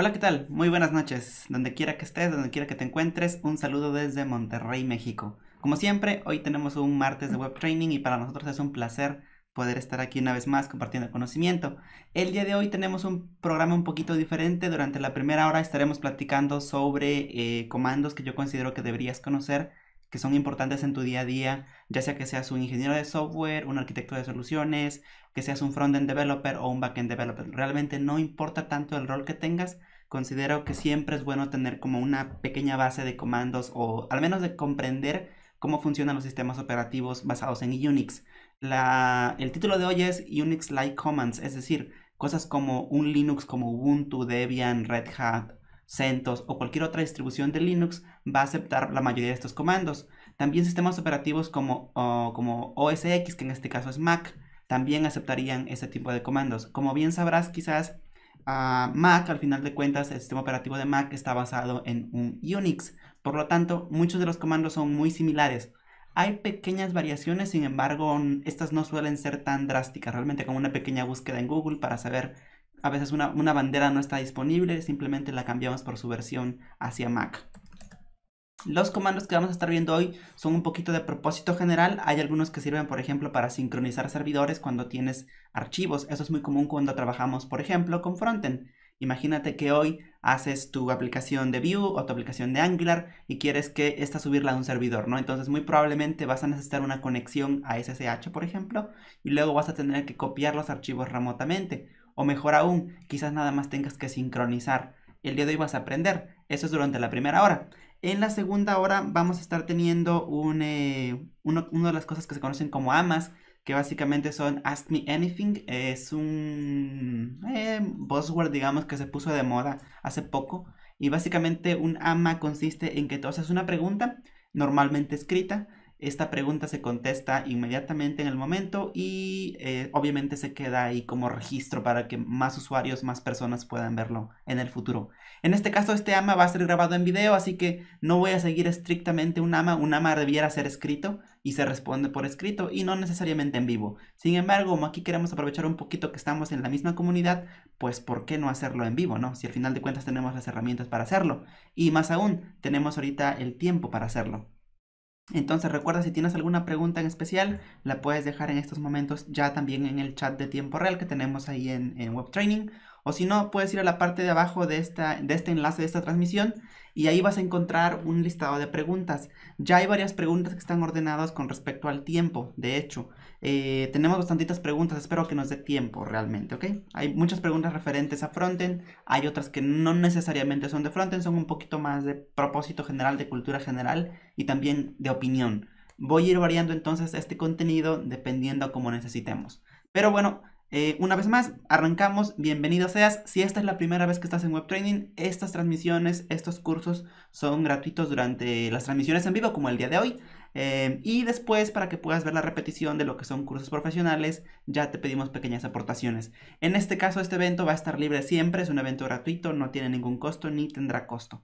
Hola, ¿qué tal? Muy buenas noches. Donde quiera que estés, donde quiera que te encuentres, un saludo desde Monterrey, México. Como siempre, hoy tenemos un martes de web training y para nosotros es un placer poder estar aquí una vez más compartiendo conocimiento. El día de hoy tenemos un programa un poquito diferente. Durante la primera hora estaremos platicando sobre eh, comandos que yo considero que deberías conocer, que son importantes en tu día a día, ya sea que seas un ingeniero de software, un arquitecto de soluciones, que seas un front-end developer o un back-end developer. Realmente no importa tanto el rol que tengas, considero que siempre es bueno tener como una pequeña base de comandos o al menos de comprender cómo funcionan los sistemas operativos basados en Unix. el título de hoy es Unix Like Commands, es decir, cosas como un Linux como Ubuntu, Debian, Red Hat, CentOS o cualquier otra distribución de Linux va a aceptar la mayoría de estos comandos. También sistemas operativos como, OSX oh, como OS que en este caso es Mac, también aceptarían este tipo de comandos. Como bien sabrás, quizás Ah, Mac, al final de cuentas, el sistema operativo de Mac está basado en un Unix. Por lo tanto, muchos de los comandos son muy similares. Hay pequeñas variaciones, sin embargo, estas no suelen ser tan drásticas. Realmente como una pequeña búsqueda en Google para saber, a veces una, una bandera no está disponible, simplemente la cambiamos por su versión hacia Mac. Los comandos que vamos a estar viendo hoy son un poquito de propósito general. Hay algunos que sirven, por ejemplo, para sincronizar servidores cuando tienes archivos. Eso es muy común cuando trabajamos, por ejemplo, con frontend. Imagínate que hoy haces tu aplicación de Vue o tu aplicación de Angular y quieres que esta subirla a un servidor, ¿no? Entonces muy probablemente vas a necesitar una conexión a SSH, por ejemplo, y luego vas a tener que copiar los archivos remotamente. O mejor aún, quizás nada más tengas que sincronizar el día de hoy vas a aprender. Eso es durante la primera hora. En la segunda hora vamos a estar teniendo una eh, de las cosas que se conocen como AMAS, que básicamente son Ask Me Anything. Es un eh, buzzword, digamos, que se puso de moda hace poco. Y básicamente un AMA consiste en que tú haces una pregunta, normalmente escrita, esta pregunta se contesta inmediatamente en el momento y eh, obviamente se queda ahí como registro para que más usuarios, más personas puedan verlo en el futuro. En este caso, este AMA va a ser grabado en video, así que no voy a seguir estrictamente un AMA. Un AMA debiera ser escrito y se responde por escrito y no necesariamente en vivo. Sin embargo, como aquí queremos aprovechar un poquito que estamos en la misma comunidad, pues ¿por qué no hacerlo en vivo, no? Si al final de cuentas tenemos las herramientas para hacerlo y más aún, tenemos ahorita el tiempo para hacerlo. Entonces recuerda si tienes alguna pregunta en especial, la puedes dejar en estos momentos ya también en el chat de tiempo real que tenemos ahí en, Web Training o si no, puedes ir a la parte de abajo de, esta, de este enlace de esta transmisión y ahí vas a encontrar un listado de preguntas. Ya hay varias preguntas que están ordenadas con respecto al tiempo, de hecho. Eh, tenemos bastantitas preguntas, espero que nos dé tiempo realmente, ¿ok? Hay muchas preguntas referentes a Fronten, hay otras que no necesariamente son de Fronten, son un poquito más de propósito general, de cultura general y también de opinión. Voy a ir variando entonces este contenido dependiendo a cómo necesitemos. Pero bueno, eh, una vez más, arrancamos, bienvenido seas. Si esta es la primera vez que estás en Web Training, estas transmisiones, estos cursos son gratuitos durante las transmisiones en vivo como el día de hoy. Eh, y después, para que puedas ver la repetición de lo que son cursos profesionales, ya te pedimos pequeñas aportaciones. En este caso, este evento va a estar libre siempre, es un evento gratuito, no tiene ningún costo ni tendrá costo.